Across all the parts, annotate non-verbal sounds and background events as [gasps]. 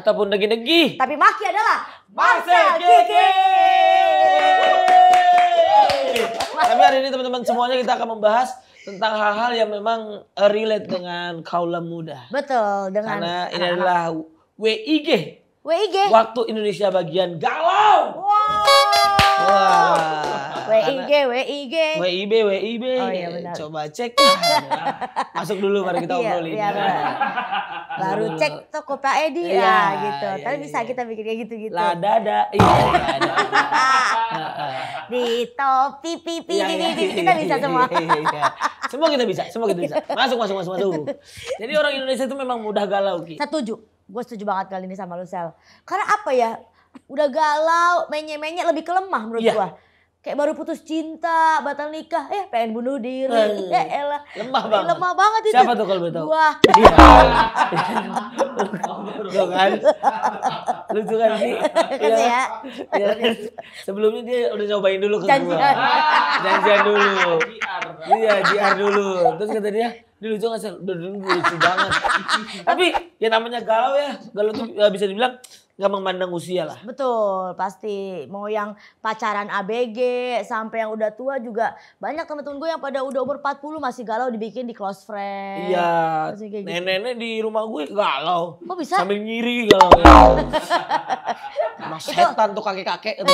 ataupun negi-negi Tapi Maki adalah Marcel Kiki. Tapi hari ini teman-teman semuanya kita akan membahas tentang hal-hal yang memang eh, relate dengan kaula muda. Betul, dengan karena ini adalah WIG. WIG. Waktu Indonesia bagian galau. Wow. WIG, WIG. WIB, WIB. Oh iya benar. Coba cek. Nah, masuk dulu baru kita iya, obrolin. Iya, gitu. iya, Baru cek toko Pak Edi ya, ya gitu. Ya, Tapi ya, bisa ya. kita bikin kayak gitu-gitu. Lah dada. Iya, iya [laughs] Di topi pipi ya, ya. kita bisa semua. Semua kita bisa, semua kita bisa. [laughs] Masuk, masuk, masuk, masuk. Jadi orang Indonesia itu memang mudah galau, Ki. Setuju gue setuju banget kali ini sama lu Sel. Karena apa ya, udah galau, menye-menye lebih kelemah menurut yeah. gua. Kayak baru putus cinta, batal nikah, eh pengen bunuh diri. Hmm. [laughs] Ya elah. Lemah banget. Lemah banget itu. Siapa tuh kalau betul? Gua. Iya. [laughs] kan? Lucu kan sih? Iya. Ya. Iya. Sebelumnya dia udah nyobain dulu ke Janjian. gua. Janjian dulu. Iya, diar dulu. Terus kata dia, dia lucu gak sih? Udah dulu lucu banget. Tapi ya namanya galau ya. Galau tuh ya, bisa dibilang nggak memandang usia lah. Betul, pasti. Mau yang pacaran ABG sampai yang udah tua juga banyak temen-temen gue yang pada udah umur 40 masih galau dibikin di close friend. Iya. nenek gitu. Nenek-nenek di rumah gue galau. Kok bisa? Sambil nyiri galau. Kan. [laughs] mas itu... setan tuh kakek-kakek gitu.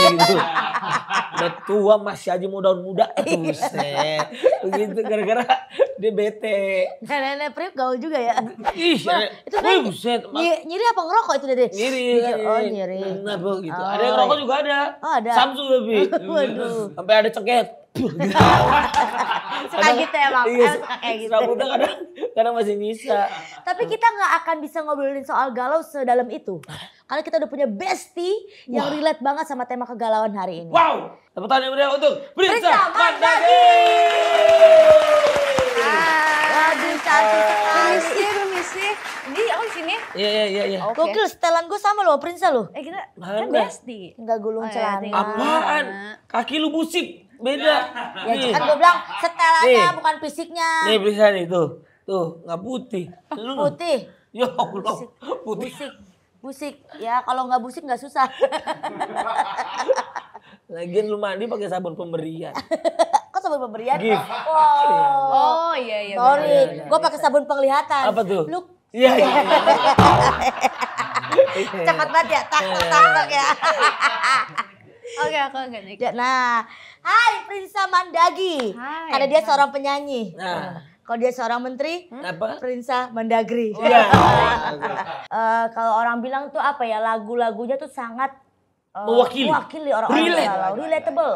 udah tua masih aja mau daun muda. Begitu gara-gara dia bete. Nenek-nenek prip gaul juga ya. Ih, nah, itu nenek, Nyiri apa ngerokok itu dede? Nyiri. Iya. Iya. oh nyeri, Nah, nah bu, gitu. Oh. Ada yang oh. rokok juga ada. Oh, ada. Samsu lebih. [laughs] Waduh. Sampai ada ceket. [laughs] suka gitu ya bang, iya, suka kayak gitu. kadang, kadang masih bisa. Tapi kita gak akan bisa ngobrolin soal galau sedalam itu. Karena kita udah punya bestie yang relate banget sama tema kegalauan hari ini. Wow, tepuk tangan yang meriah untuk Prinsa Mandagi. Aduh, cantik sekali. Permisi, permisi. Ini aku oh, di sini. Iya iya iya iya. Okay. Gokil setelan gue sama lo, Prinsa lo. Eh kita Bahan kan bestie. Enggak gulung oh, iya, celana. Ya, Apaan? Kaki lu busik. Beda. ya nih. kan gue bilang setelannya nih. bukan fisiknya. Nih Prinsa nih tuh. Tuh, enggak putih. Lu. Putih. Ya Allah. Busik. Putih. Busik. Busik. Ya kalau nggak busik nggak susah. [laughs] Lagian lu mandi pakai sabun pemberian. [laughs] Kok sabun pemberian? Gif. Wow. Oh iya iya. Sorry, iya, iya, gue pakai sabun penglihatan. Apa tuh? Lu Iya. iya, iya. Cepat banget ya, takut tak ya. Oke, aku enggak nih. Ya, nah, hai Prinsa Mandagi. Hai. Karena dia seorang penyanyi. Nah. Kalau dia seorang menteri, hmm? Prinsa Mandagri. Wow. uh, iya. [laughs] eh, kalau orang bilang tuh apa ya lagu-lagunya tuh sangat uh, mewakili, orang-orang Relatable. relatable.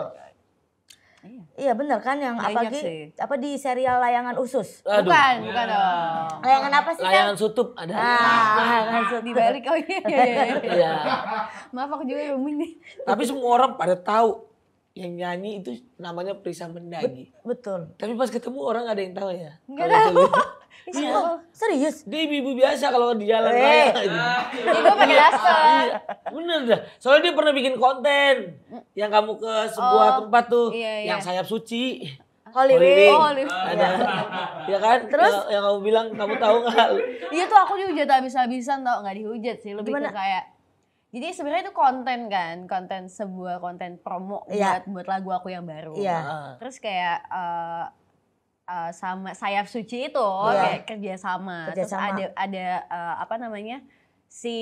Iya, iya bener kan yang Banyak apalagi sih. apa di serial layangan usus. Aduh, bukan, ya. bukan dong. Layangan apa sih? Layangan kan? sutup ada. Ah, layangan sutup. Di balik oh iya iya, iya iya. iya. Maaf aku juga belum ini. Tapi semua orang pada tahu yang nyanyi itu namanya Prisa Mendagi. Betul. Tapi pas ketemu orang ada yang tahu ya. Enggak tahu. Gitu. [laughs] Iya. Serius? Dia ibu-ibu biasa kalau di jalan eh, raya. [laughs] Ibu pakai Iya. Bener dah. Soalnya dia pernah bikin konten yang kamu ke sebuah oh, tempat tuh iya, iya. yang sayap suci. Holy Wing. Oh, ya kan? Terus yang, yang kamu bilang kamu tahu nggak? Iya tuh aku dihujat habis-habisan tau nggak dihujat sih lebih Gimana? ke kayak jadi sebenarnya itu konten kan, konten sebuah konten promo yeah. buat buat lagu aku yang baru. Yeah. Iya. Terus kayak uh, uh, sama sayap suci itu yeah. kayak kerjasama. kerjasama. Terus ada ada uh, apa namanya si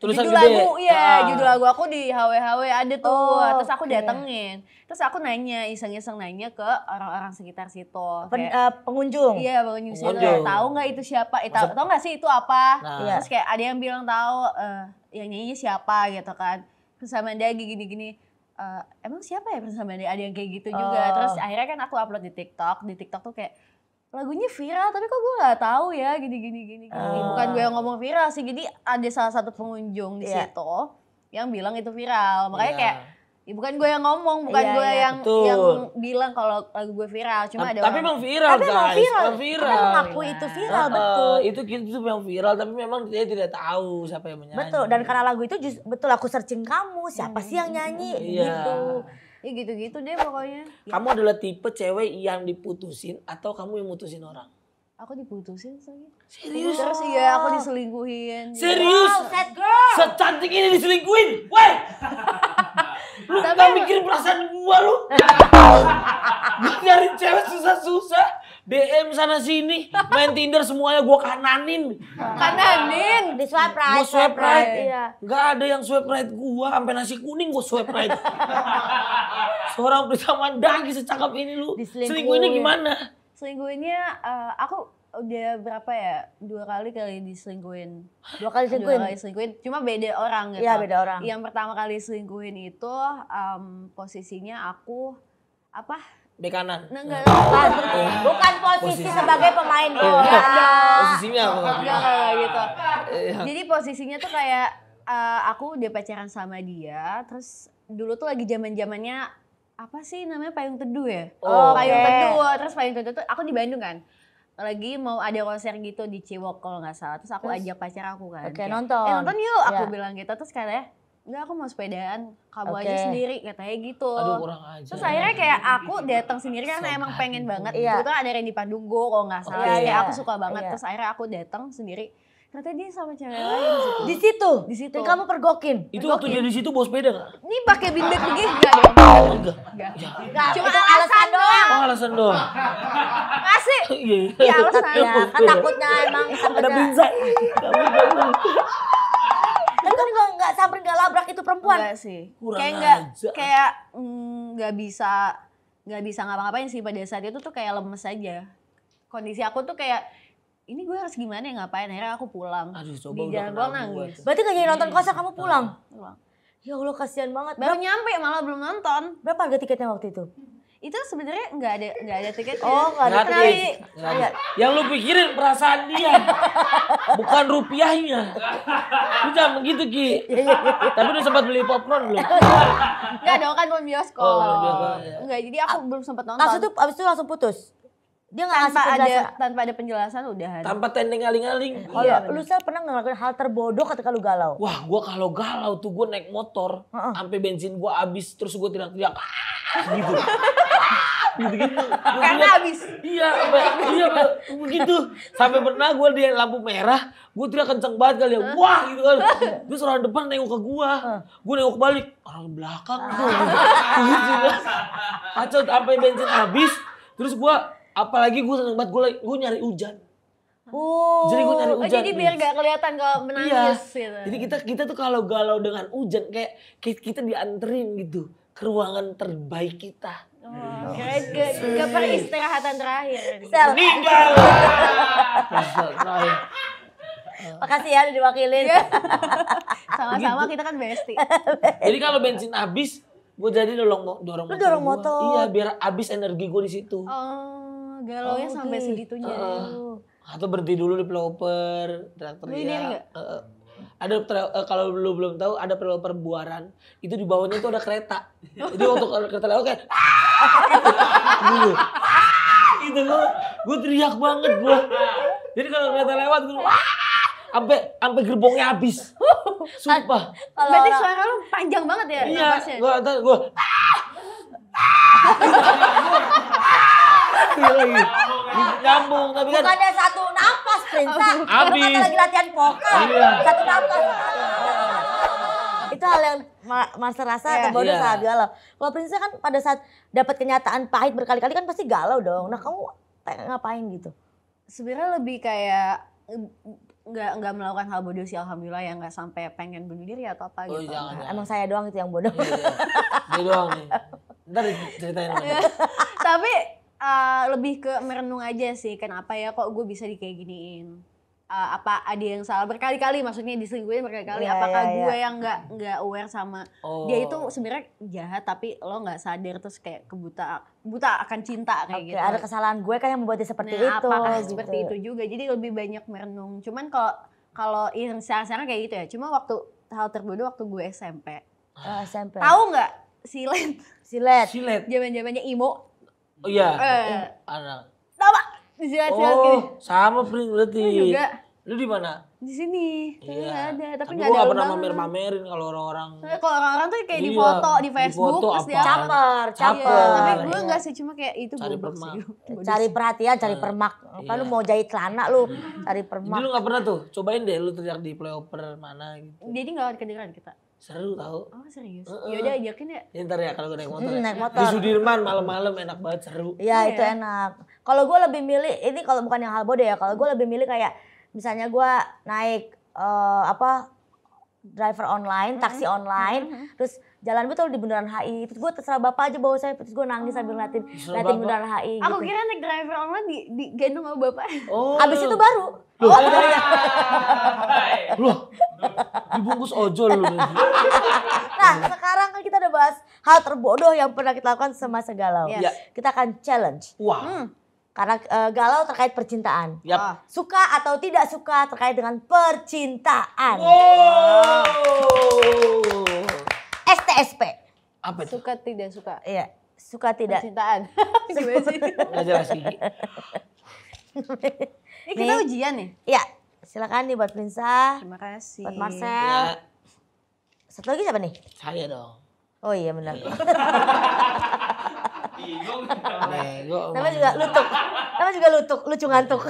Tulisan judul gede. lagu ya ah. judul lagu aku di HWHW ada tuh oh, terus aku datengin terus aku nanya iseng-iseng nanya ke orang-orang sekitar situ Pen, kayak, uh, pengunjung iya pengunjung, pengunjung. tahu nggak itu siapa eh, tahu nggak sih itu apa nah. terus kayak ada yang bilang tahu uh, yang nyanyi siapa gitu kan bersama kayak gini-gini uh, emang siapa ya bersama dia ada yang kayak gitu oh. juga terus akhirnya kan aku upload di TikTok di TikTok tuh kayak lagunya viral tapi kok gue nggak tahu ya gini gini gini gini Oh. Ah. bukan gue yang ngomong viral sih jadi ada salah satu pengunjung di yeah. situ yang bilang itu viral makanya yeah. kayak Ya bukan gue yang ngomong, bukan iya, gue iya, yang betul. yang bilang kalau lagu gue viral, cuma tapi, ada Tapi memang viral tapi guys. viral. viral. itu viral nah, betul. Uh, itu itu memang viral tapi memang dia tidak tahu siapa yang menyanyi. Betul dan karena lagu itu just, betul aku searching kamu, siapa hmm. sih yang nyanyi iya. gitu. Ya gitu-gitu deh pokoknya. Kamu ya. adalah tipe cewek yang diputusin atau kamu yang mutusin orang? Aku diputusin lagi. Serius? Terus iya aku diselingkuhin. Serius? Wow, sad girl. Secantik ini diselingkuhin. Woi. [laughs] lu gak mikir perasaan gua lu. Nyari cewek susah-susah. DM sana sini, main Tinder semuanya gua kananin. Kananin. Di swipe right. Gua swipe right. Iya. ada yang swipe right gua, sampai nasi kuning gua swipe right. Seorang pria mandang secakap ini lu. Selingkuh ini gimana? selingkuhnya uh, eh, aku udah berapa ya dua kali kali diselingkuhin dua kali diselingkuin dua kali selingkuhin cuma beda orang gitu ya beda orang yang pertama kali selingkuhin itu um, posisinya aku apa nah, enggak bukan iya. bukan posisi, posisi sebagai pemain iya. bola posisinya apa enggak gitu iya. jadi posisinya tuh kayak uh, aku udah pacaran sama dia terus dulu tuh lagi zaman zamannya apa sih namanya payung teduh ya? Oh, payung okay. teduh. Terus payung teduh tuh aku di Bandung kan lagi mau ada konser gitu di Ciwok kalau nggak salah terus aku terus, ajak pacar aku kan okay, kayak, nonton eh nonton yuk aku yeah. bilang gitu terus kayaknya enggak aku mau sepedaan kamu okay. aja sendiri katanya gitu Aduh, kurang aja. terus akhirnya kayak aku gitu. datang sendiri karena so emang pengen gitu. banget iya. itu kan ada Randy Pandunggo kalau nggak salah okay, iya, kayak iya. aku suka banget iya. terus akhirnya aku datang sendiri ternyata dia sama cewek lain [gasps] di situ di situ dan kamu pergokin itu pergokin. waktu dia di situ bawa sepeda kan? ini pakai bindek begini oh, enggak dong enggak enggak ya. cuma alasan doang oh, alasan doang Iya, alasannya kan takutnya emang ada binza. Tapi kan gue nggak samperin nggak labrak itu perempuan. Enggak sih. kayak nggak kayak mm, nggak mm, bisa nggak bisa ngapa-ngapain sih pada saat itu tuh kayak lemes aja. Kondisi aku tuh kayak ini gue harus gimana ya ngapain akhirnya aku pulang Aduh, coba di jalan pulang nangis. Berarti gak jadi nonton konser kamu pulang? Pulang. Ya Allah kasihan banget. Baru nyampe malah belum nonton. Berapa harga tiketnya waktu itu? itu sebenarnya nggak ada nggak ada tiket ya? oh nggak ada tiket gratis yang lu pikirin perasaan dia bukan rupiahnya lu jangan begitu ki tapi udah sempat beli popcorn belum nggak dong kan mau bioskop oh, iya. nggak jadi aku belum sempat nonton langsung itu abis itu langsung putus dia nggak penjelasan. ada tanpa ada penjelasan udah tanpa tendeng aling-aling oh, iya, iya lu sel pernah ngelakuin hal terbodoh ketika lu galau wah gua kalau galau tuh gua naik motor sampai uh -uh. bensin gua habis terus gua teriak-teriak ah, gitu gitu-gitu karena habis iya iya begitu sampai pernah gue di lampu merah gue teriak kencang banget kali ya wah gitu kan [laughs] terus orang depan nengok ke gue gue nengok balik orang belakang tuh gitu, gitu kan. kacau sampai bensin habis terus gue apalagi gue seneng banget gue gue nyari hujan Oh, jadi gue nyari oh, hujan. Oh, jadi biar gak kelihatan kalau iya. menangis iya. gitu. Jadi kita kita tuh kalau galau dengan hujan kayak kita dianterin gitu ke ruangan terbaik kita. Oh, iya. keren ke, iya. peristirahatan terakhir. Sel. Oh, makasih ya udah diwakilin. Iya. Sama-sama kita kan bestie. Jadi kalau bensin habis, gue jadi dorong dorong motor. dorong motor. Iya, biar habis energi gue di situ. Oh, galau oh, ya oh, sampai gitu. segitunya. Uh, atau berhenti dulu di pelopor, traktor. ini ya. enggak? Eh, eh ada uh, kalau lu belum tahu ada perlu perbuaran itu di bawahnya itu ada kereta jadi waktu kereta lewat kayak dulu ah! itu gue gue teriak banget gue jadi kalau kereta lewat gue ah! sampai sampai gerbongnya habis sumpah berarti suara lu panjang banget ya iya gue ntar gue ah! [laughs] nyambung tapi kan bukannya satu nafas Prinsa oh, kan habis lagi latihan vokal iya. satu nafas itu hal yang master rasa yeah. atau bodoh yeah. saat galau kalau Prinsa kan pada saat dapat kenyataan pahit berkali-kali kan pasti galau dong nah kamu kayak ngapain gitu sebenarnya lebih kayak nggak nggak melakukan hal bodoh sih alhamdulillah ya nggak sampai pengen bunuh diri atau apa oh, gitu. Jangan, nah, jangan. Emang saya doang itu yang bodoh. Iya, iya. Dia doang nih. Ntar ceritain lagi. Iya. Tapi uh, lebih ke merenung aja sih kenapa ya kok gue bisa di kayak giniin uh, apa ada yang salah berkali-kali maksudnya diselingkuhin berkali-kali yeah, apakah yeah, gue yeah. yang nggak nggak aware sama oh. dia itu sebenarnya jahat tapi lo nggak sadar terus kayak kebuta buta akan cinta kayak okay, gitu ada kesalahan gue kan yang membuatnya seperti nah, itu apakah gitu. seperti itu juga jadi lebih banyak merenung cuman kalau kalau yang sekarang kayak gitu ya cuma waktu hal terbodoh waktu gue SMP uh, oh, SMP tahu nggak silent silet silet zaman zamannya imo Oh iya. Eh. Oh, ada. Sama. Jelas, oh, sama Pring berarti. Lu juga. Lu di mana? Di sini. Tapi iya. ada, tapi enggak ada. Gua pernah mamer-mamerin kalau orang-orang. Eh, kalau orang-orang tuh kayak di iya, foto di Facebook di foto terus dia caper, caper. Iya, tapi gue iya. enggak sih cuma kayak itu cari permak. Sih. Cari perhatian, cari uh, permak. iya. lu mau jahit celana lu, hmm. cari permak. Jadi lu enggak pernah tuh, cobain deh lu teriak di playoper mana gitu. Jadi enggak kedengeran kita. Seru tau. Oh serius? Uh -uh. Yaudah ajakin ya. ya ntar ya kalau gue naik motor. Hmm, ya. naik motor. Di Sudirman malam-malam enak banget seru. ya yeah. itu enak. Kalau gue lebih milih, ini kalau bukan yang hal bodoh ya, kalau gue lebih milih kayak misalnya gue naik uh, apa driver online, taksi online, mm -hmm. terus jalan betul di bundaran HI terus gue terserah bapak aja bawa saya terus gue nangis sambil oh, ngeliatin ngeliatin bundaran HI gitu. aku kira naik driver online di, di gendong sama bapak oh. abis itu baru Loh, oh, ya. loh, dibungkus ojol loh. nah, sekarang kan kita udah bahas hal terbodoh yang pernah kita lakukan semasa galau. Yes. Iya. Yeah. Kita akan challenge. Wah. Hmm, karena uh, galau terkait percintaan. Yep. Suka atau tidak suka terkait dengan percintaan. Wow. wow. SP Apa itu? Suka tidak suka. Iya, suka tidak. Percintaan. [laughs] Gimana sih? Enggak jelas gigi. Ini kita nih. ujian nih. Iya, silakan nih buat Prinsa. Terima kasih. Buat Marcel. Ya. Satu lagi siapa nih? Saya dong. Oh iya benar. Iya. [laughs] Nama juga lutuk. Nama juga lutuk, lucu ngantuk.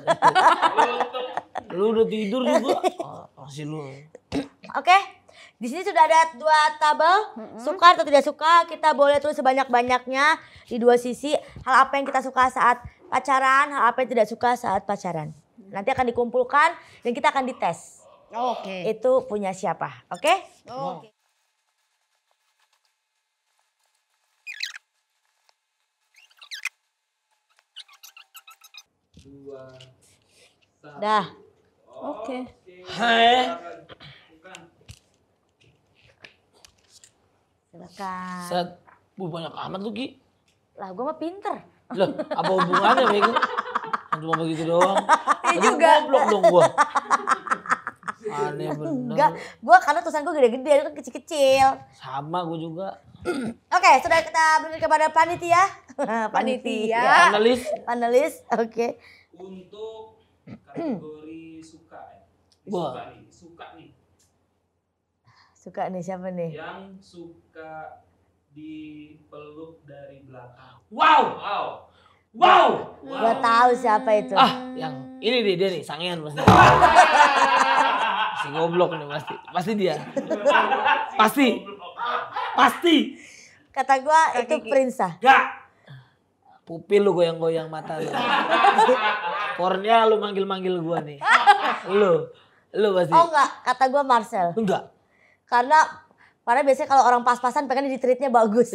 lu udah tidur juga. [laughs] Oh, masih lu. Oke. Okay. Di sini sudah ada dua tabel, mm-hmm. suka atau tidak suka, kita boleh tulis sebanyak-banyaknya di dua sisi. Hal apa yang kita suka saat pacaran, hal apa yang tidak suka saat pacaran. Nanti akan dikumpulkan dan kita akan dites. Oh, Oke. Okay. Itu punya siapa, oke? Okay? Oh, Oke. Okay. Dah. Oke. Okay. Hai. Silakan. Set, bu banyak amat lu Ki. Lah gue mah pinter. Lah apa hubungannya Mega? Kan cuma begitu doang. [laughs] Iya juga. Goblok dong gue. Aneh bener. Enggak, gua karena tulisan gue gede-gede, kan kecil-kecil. Sama gue juga. [clears throat] Oke, okay, sudah kita berikan kepada panitia. [laughs] panitia. Ya, panelis. Panelis, oke. Okay. Untuk kategori suka. Eh, suka nih, suka nih Suka nih siapa nih? Yang suka dipeluk dari belakang. Wow. Wow. Wow. wow. Gua tahu siapa itu. Ah, yang ini nih dia nih, sangean pasti. si goblok nih pasti. Pasti dia. pasti. Pasti. Kata gua Kaki itu Prinsa. Enggak. Pupil lu goyang-goyang mata lu. Kornea lu manggil-manggil gua nih. Lu. Lu pasti. Oh enggak, kata gua Marcel. Enggak karena karena biasanya kalau orang pas-pasan pengen di treatnya bagus.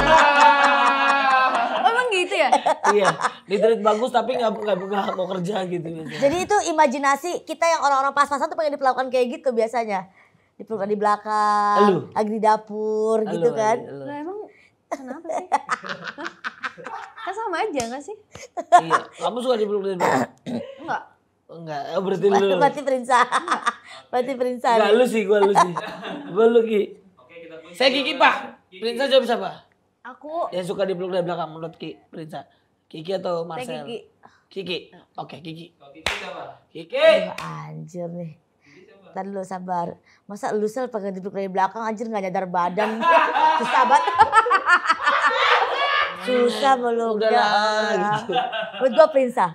[laughs] [laughs] Emang gitu ya? iya, di treat bagus tapi nggak nggak mau kerja gitu. Jadi itu imajinasi kita yang orang-orang pas-pasan tuh pengen diperlakukan kayak gitu biasanya. diperlukan di belakang, Alu. lagi di dapur gitu kan. Nah, emang kenapa sih? [laughs] kan sama aja gak sih? iya, kamu suka dipeluk dari belakang? Enggak. Enggak, oh, berarti lu. [laughs] berarti Prinsa. [laughs] berarti Prinsa. Enggak, lu sih, gua lu sih. gua lu Ki. Oke, kita Saya Kiki, Pak. Prinsa jawab siapa? Aku. Yang suka dipeluk dari belakang menurut Ki, Prinsa. Kiki atau Marcel? Saya Kiki. Kiki. Oke, okay, Kiki. Kiki siapa? Kiki. Aduh, anjir nih. Tadi lu sabar. Masa lu sel di duduk dari belakang anjir gak nyadar badan. [laughs] Susah banget. Susah meluk. Udah ya lah. Gitu. Menurut gua Prinsa.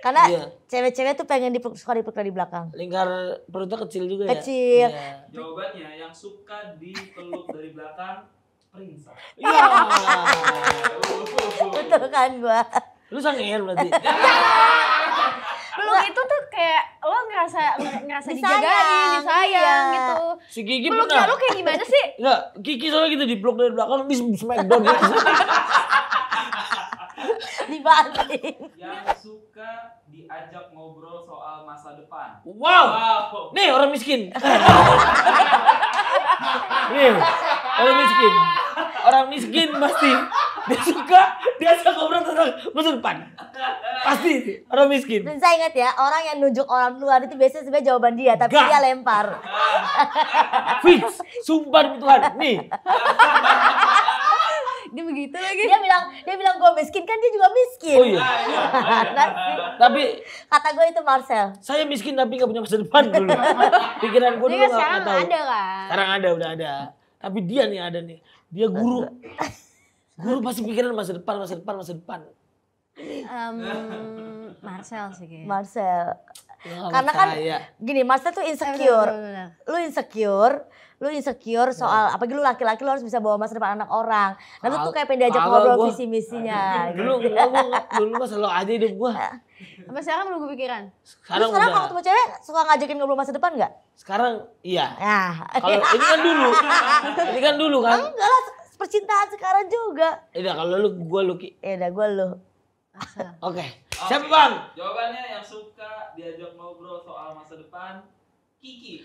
Karena iya cewek-cewek tuh pengen di, suka peluk dari belakang. Lingkar perutnya kecil juga kecil. ya? Kecil. Yeah. Jawabannya yang suka dipeluk dari belakang, Prinsa. Iya. [laughs] Betul kan gua. Lu sangir berarti. peluk [laughs] itu tuh kayak lo ngerasa ngerasa disayang, dijagain, disayang iya. gitu. Si Kiki Peluknya lu kayak gimana sih? [laughs] Enggak, Kiki soalnya gitu dipeluk dari belakang di smackdown gitu. Dibanting. Yang suka diajak ngobrol soal masa depan. Wow. wow. Nih orang miskin. [laughs] Nih orang miskin. Orang miskin pasti dia suka dia suka ngobrol tentang masa depan. Pasti orang miskin. Dan saya ingat ya orang yang nunjuk orang luar itu biasanya sebenarnya jawaban dia tapi Gak. dia lempar. Fix, sumpah Tuhan. Nih. [laughs] dia begitu lagi dia bilang dia bilang gue miskin kan dia juga miskin oh iya, [laughs] tapi kata gue itu Marcel saya miskin tapi nggak punya masa depan dulu [laughs] pikiran gue iya, dulu nggak tahu ada kan sekarang ada udah ada tapi dia nih ada nih dia guru guru pasti pikiran masa depan masa depan masa depan um, Marcel sih kayaknya. Marcel ya, karena kan ya. gini Marcel tuh insecure lo lu insecure lu insecure soal nah. apa gitu laki-laki lu harus bisa bawa masa depan anak orang. Nah lu tuh kayak pengen diajak ngobrol visi misinya. Dulu nah, gitu. dulu dulu gua selalu aja hidup gua. Nah. Sampai sekarang menunggu pikiran? Sekarang, sekarang kalau ketemu cewek suka ngajakin ngobrol masa depan nggak? Sekarang iya. Nah. Kalau [laughs] ini kan dulu. ini kan dulu kan. Enggak lah percintaan sekarang juga. Iya kalau lu gua lu Iya gua lu. Oke. Okay. Siapa bang? Jawabannya yang suka diajak ngobrol soal masa depan Kiki.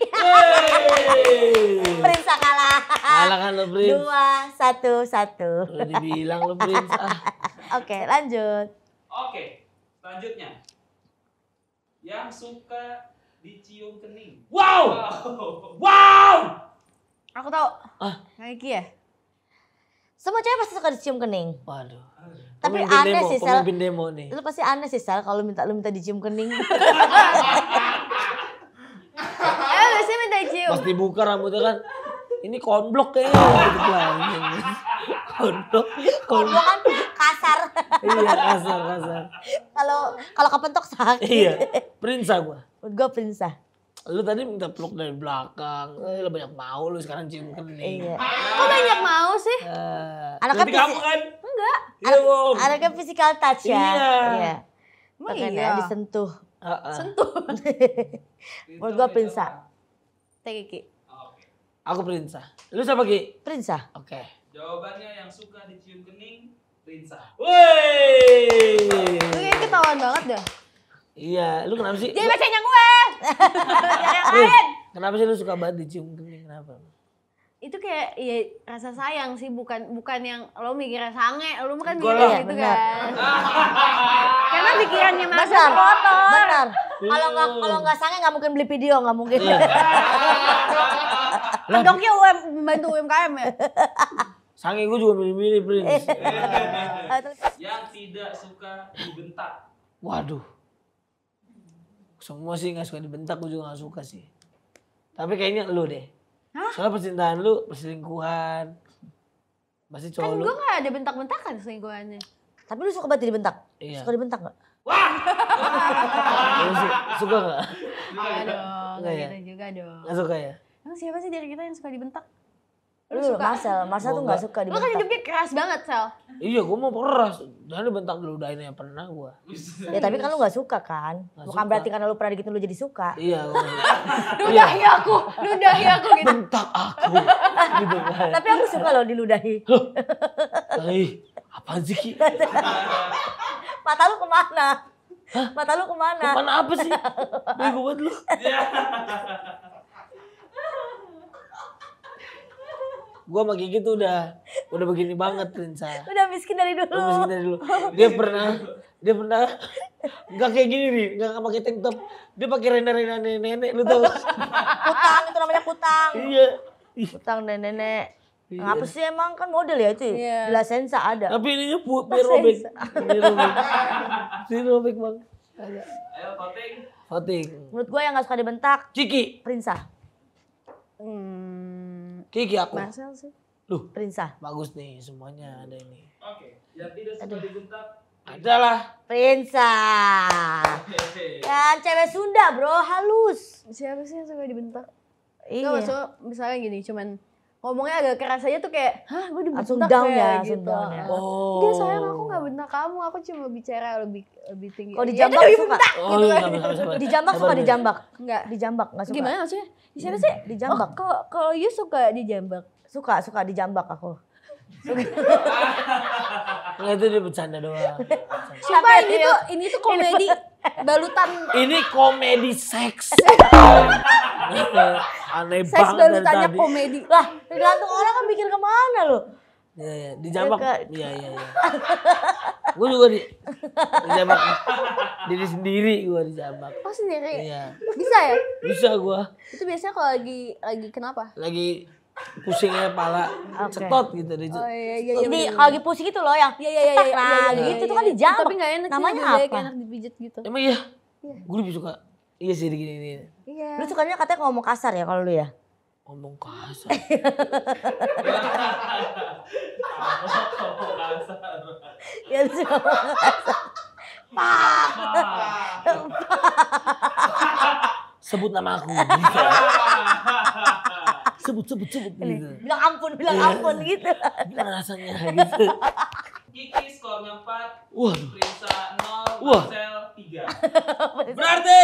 Prinsa kalah. Kalah kan lo Prins. Dua, satu, satu. Lo dibilang lo Prins. Ah. [laughs] Oke okay, lanjut. Oke okay, selanjutnya. Yang suka dicium kening. Wow! Wow! wow! Aku tahu. Ah. Kiki ya? Semua cewek pasti suka dicium kening. Waduh. Tapi aneh sih Sel. Pemimpin demo nih. Lu pasti aneh sih Sel kalau minta lu minta dicium kening. [laughs] udah cium. Pas dibuka rambutnya kan ini konblok kayaknya konblok konblok kan kasar iya kasar kasar kalau kalau kepentok sakit iya prinsa gua gua prinsa lu tadi minta peluk dari belakang eh, lu banyak mau lu sekarang cium kening iya. kok banyak mau sih uh, anaknya kamu kan enggak iya, Anak, anaknya physical touch ya iya, iya. Makanya iya. disentuh uh -uh. sentuh menurut gua prinsa iya. Teki. Oh, okay. Aku Prinsa. Lu siapa Ki? Prinsa. Oke. Jawabannya yang suka dicium kening Prinsa. Woi. Lu kayak ketahuan banget dah. Iya, lu kenapa sih? Dia bacanya gue. [laughs] yang lain. Kenapa sih lu suka banget dicium kening? Kenapa? itu kayak ya rasa sayang sih bukan bukan yang lo mikirnya sange lo kan mikirnya gitu kan karena pikirannya masih kotor benar kalau nggak kalau nggak sange nggak mungkin beli video, nggak mungkin. Iya. [laughs] Dongki UM bantu UMKM ya. Sange gue juga milih-milih, Prince. [laughs] Iya. Yang tidak suka dibentak. Waduh. Semua sih nggak suka dibentak, gue juga nggak suka sih. Tapi kayaknya lu deh. Hah? Soalnya percintaan lu perselingkuhan. Masih cowok kan lu. Kan gue gak ada bentak-bentakan selingkuhannya. Tapi lu suka banget dibentak? Iya. Suka dibentak gak? Wah! suka gak? Enggak dong, gitu juga dong. Gak suka ya? Emang siapa sih dari kita yang suka dibentak? Lu, lu suka? Marcel, Marcel tuh gak suka dibentak. Lu kan hidupnya keras banget, Sel. Iya, gue mau keras. Dan dibentak dulu yang pernah gue. [laughs] ya tapi kan lu gak suka kan? Gak Bukan suka. berarti karena lu pernah dikit lu jadi suka. Iya, [laughs] iya. ludahi aku, ludahi aku gitu. Bentak aku. [laughs] gitu, kan. tapi aku suka loh diludahi. Loh, apaan sih mata lu kemana? Hah? Mata lu kemana? Kemana apa sih? [laughs] Bego banget lu. gue sama Gigi tuh udah udah begini banget Rinsa. Udah miskin dari dulu. Udah miskin dari dulu. Dia pernah dia pernah nggak kayak gini nih, nggak pakai tank top. Dia pakai rena-rena nenek-nenek lu tau. kutang itu namanya kutang. Iya. Kutang nenek-nenek. Iya. apa sih emang kan model ya itu? Ya? Iya. Bila sensa ada. Tapi ini nya birobek. [laughs] Birobek. Birobek bang. Ayo voting. Voting. Menurut gue yang nggak suka dibentak. Ciki. Prinsa. Hmm. ciki aku. Marcel sih. lu Prinsa. Bagus nih semuanya ada ini. Oke. Okay. Yang tidak suka dibentak. Adalah Prinsa. Yang cewek Sunda bro halus. Siapa sih yang suka dibentak? Iya. Gak masuk misalnya gini cuman ngomongnya agak keras aja tuh kayak hah gue dibentak langsung down ya, gitu. down ya. Oh. Dia sayang aku gak bentak kamu, aku cuma bicara lebih lebih tinggi. Kalau ya, dijambak ya, suka. Oh, gitu kan. dijambak suka dijambak. Enggak, dijambak enggak suka. Gimana maksudnya? Di sana hmm. sih dijambak. Kalau oh, kalau you suka dijambak. Suka, suka dijambak aku. Enggak itu dia bercanda doang. Sumpah ini tuh ini tuh komedi [laughs] balutan ini komedi seks [laughs] aneh seks banget balutannya tadi. komedi lah tergantung orang kan bikin kemana lo Iya, iya. ya Iya, iya, iya. gue juga di, jambak Diri sendiri gue dijambak. Oh sendiri? Iya. Bisa ya? Bisa gue. Itu biasanya kalau lagi, lagi kenapa? Lagi pusingnya pala okay. cetot gitu deh. Oh, iya, iya, iya, iya. kalau lagi pusing gitu loh yang iya, iya, iya, iya, iya, iya, iya, gitu iya, kan iya. dijambak. Tapi gak enak Namanya sih, apa? enak dipijit gitu. Emang iya? iya. Gue lebih suka iya sih gini gini. Iya. Lu sukanya katanya ngomong kasar ya kalau lu ya? Ngomong kasar. Ya lu suka ngomong kasar. Sebut nama aku. Gitu. [laughs] sebut sebut sebut gitu. bilang ampun bilang yeah. ampun gitu gimana rasanya [laughs] gitu Kiki skornya 4, Waduh. Prinsa 0, Wah. Marcel 3. [laughs] Berarti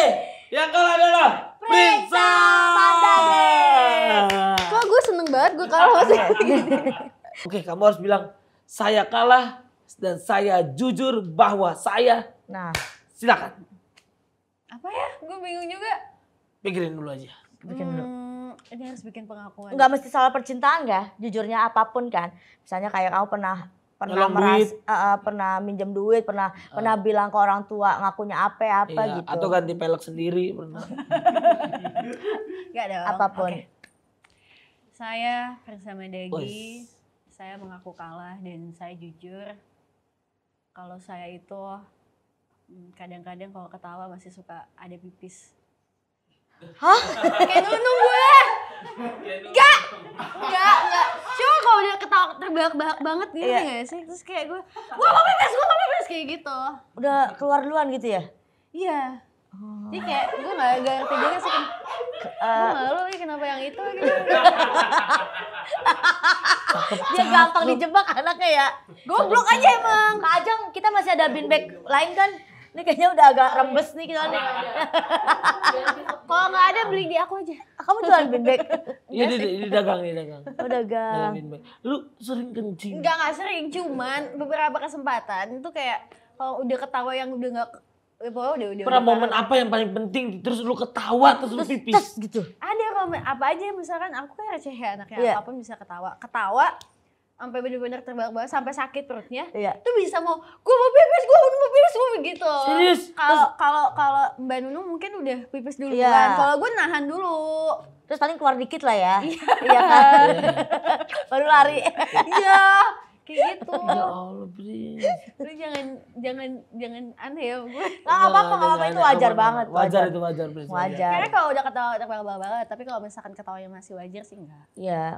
yang kalah adalah Prinsa! Prinsa Kok gue seneng banget gue kalah masih [laughs] Oke kamu harus bilang saya kalah dan saya jujur bahwa saya Nah silakan apa ya gue bingung juga pikirin dulu aja pikirin hmm. dulu ini harus bikin pengakuan Gak mesti soal percintaan gak jujurnya apapun kan misalnya kayak kamu pernah pernah meras, Uh, pernah minjem duit pernah uh. pernah bilang ke orang tua ngakunya apa apa iya, gitu atau ganti pelek sendiri pernah [laughs] Gak dong apapun okay. saya bersama Dagi saya mengaku kalah dan saya jujur kalau saya itu hmm, kadang-kadang kalau ketawa masih suka ada pipis Hah? Kayak nunung gue. Enggak. Enggak, enggak. Cuma kalau udah ketawa terbahak-bahak banget gitu yeah. gak sih? Terus kayak gue, gue mau pipis, gue mau pipis kayak gitu. Udah keluar duluan gitu ya? Iya. Oh. Jadi kayak gue gak, gak ngerti juga sih. uh, eh. gue malu nih kenapa yang itu gitu. [laughs] Dia gampang dijebak anaknya ya. Goblok aja emang. Kak Ajeng, kita masih ada bin beanbag lain kan? Ini kayaknya udah agak rembes nih kita nih. [laughs] Kalau nggak ada beli di aku aja. Ah, kamu jualan bin bag. Iya, iya di, di, dagang di dagang. Oh dagang. dagang Lu sering kencing? Enggak nggak sering, cuman beberapa kesempatan itu kayak kalau udah ketawa yang udah nggak ya Pokoknya udah, udah Pernah momen apa yang paling penting terus lu ketawa terus, terus lu pipis terus, gitu. Ada momen apa aja misalkan aku kan receh ya anaknya yeah. apapun bisa ketawa. Ketawa sampai bener-bener terbang bawa sampai sakit perutnya iya. itu bisa mau gue mau pipis gue mau pipis gue begitu serius kalau kalau kalau mbak Nunu mungkin udah pipis dulu iya. kan kalau gue nahan dulu terus paling keluar dikit lah ya iya, iya kan [laughs] baru lari iya kayak gitu [laughs] ya Allah Bri lu jangan jangan jangan aneh ya gue nggak apa apa nggak apa itu wajar banget wajar, itu wajar Bri wajar karena kalau udah ketawa udah bawa banget tapi kalau misalkan ketawanya masih wajar sih enggak iya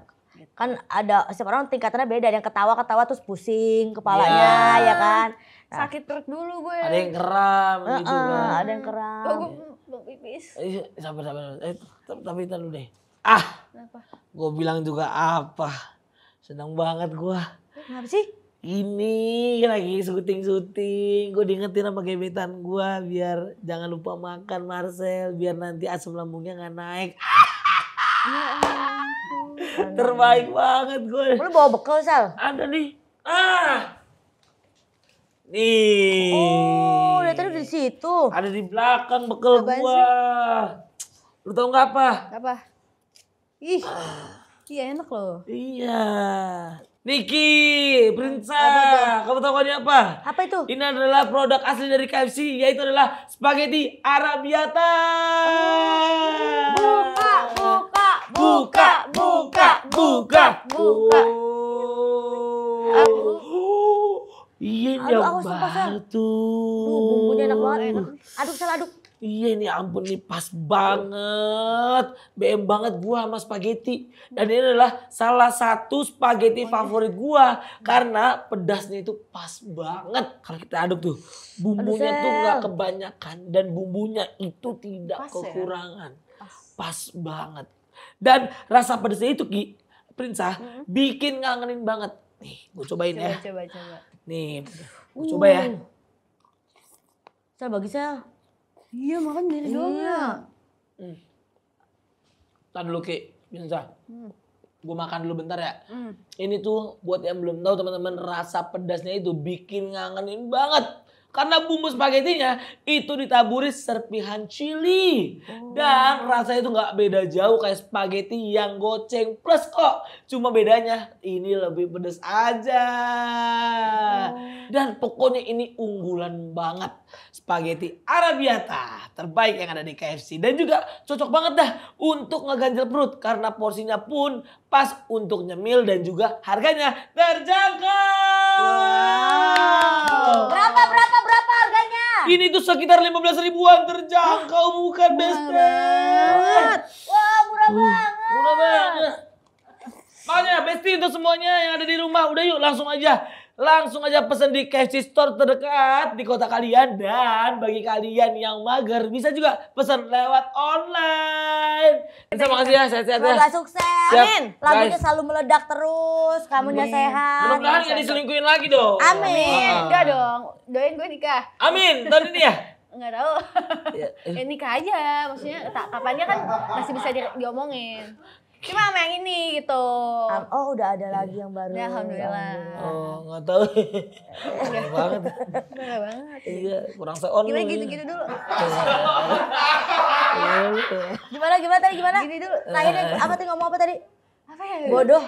kan ada setiap orang tingkatannya beda yang ketawa ketawa terus pusing kepalanya ya, ya kan nah, sakit perut dulu gue ada yang keram uh gitu -uh, kan ada yang keram oh, gue mau pipis eh, iya, sabar sabar eh, tapi dulu deh ah Kenapa? gue bilang juga apa senang banget gue kenapa sih ini lagi syuting-syuting, gue diingetin sama gebetan gue biar jangan lupa makan Marcel, biar nanti asam lambungnya nggak naik. ya. Terbaik banget gue. Lu bawa bekal, Sal? Ada nih. Ah. Nih. Oh, dia tadi di situ. Ada di belakang bekal gue. gua. Sih? Lu tau nggak apa? Apa? Ih. Ah. Iya enak loh. Iya. Niki, Prinsa, kamu tahu ini apa? Apa itu? Ini adalah produk asli dari KFC, yaitu adalah spaghetti Arabiata. Oh, buka, buka, buka, buka. Oh, iya ini aduh, baru tuh. bumbunya enak banget. Enak. Aduk salah aduk. Iya ini ya ampun nih pas banget. BM banget gua sama spaghetti. Dan ini adalah salah satu spaghetti favorit gua. Karena pedasnya itu pas banget. Kalau kita aduk tuh. Bumbunya Aduh, tuh nggak kebanyakan. Dan bumbunya itu tidak pas ya? kekurangan. Ya? Pas. pas banget. Dan rasa pedesnya itu Ki, Prinsah, hmm. bikin ngangenin banget. Nih, gue cobain coba, ya. Coba, coba. Nih, gue coba ya. Uh. Saya bagi saya. Iya, makan dari hmm. Iya. doang ya. Hmm. Tahan dulu Ki, Prinsah. Hmm. Gue makan dulu bentar ya. Hmm. Ini tuh buat yang belum tahu teman-teman rasa pedasnya itu bikin ngangenin banget karena bumbu spagetinya itu ditaburi serpihan chili Oh. Dan rasanya itu nggak beda jauh kayak spageti yang goceng plus kok. Cuma bedanya ini lebih pedes aja. Oh. Dan pokoknya ini unggulan banget spaghetti arabiata terbaik yang ada di KFC dan juga cocok banget dah untuk ngeganjel perut karena porsinya pun pas untuk nyemil dan juga harganya terjangkau. Wow. Berapa berapa berapa harganya? Ini tuh sekitar 15 ribuan terjangkau bukan best friend. Wah, murah uh, banget. Murah banget. Makanya Besti untuk semuanya yang ada di rumah udah yuk langsung aja langsung aja pesan di KFC Store terdekat di kota kalian. Dan bagi kalian yang mager bisa juga pesan lewat online. Terima kasih ya, sehat-sehat ya. Semoga sukses. Siap. Amin. Lagunya selalu meledak terus, kamunya sehat. Belum mudahan ya diselingkuhin lagi dong. Amin. Ah. Enggak dong, doain gue nikah. Amin, tahun ini ya? [laughs] Enggak tahu ya, eh. Eh, nikah aja maksudnya tak kapannya kan masih bisa di, diomongin Cuma sama yang ini gitu. Oh udah ada iya. lagi yang baru. Ya, alhamdulillah. Oh nggak tahu. banget. banget. Iya kurang seon. Gimana gitu-gitu dulu. gimana gimana tadi gimana? Gini dulu. Nah ini eh. apa tadi ngomong apa tadi? Apa ya? Bodoh.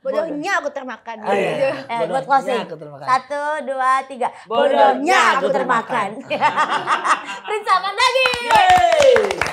Bodohnya aku termakan. Oh, iya. eh, buat closing. Satu, dua, tiga. Bodohnya, Bodohnya aku termakan. [laughs] Rinsa lagi. Yeay.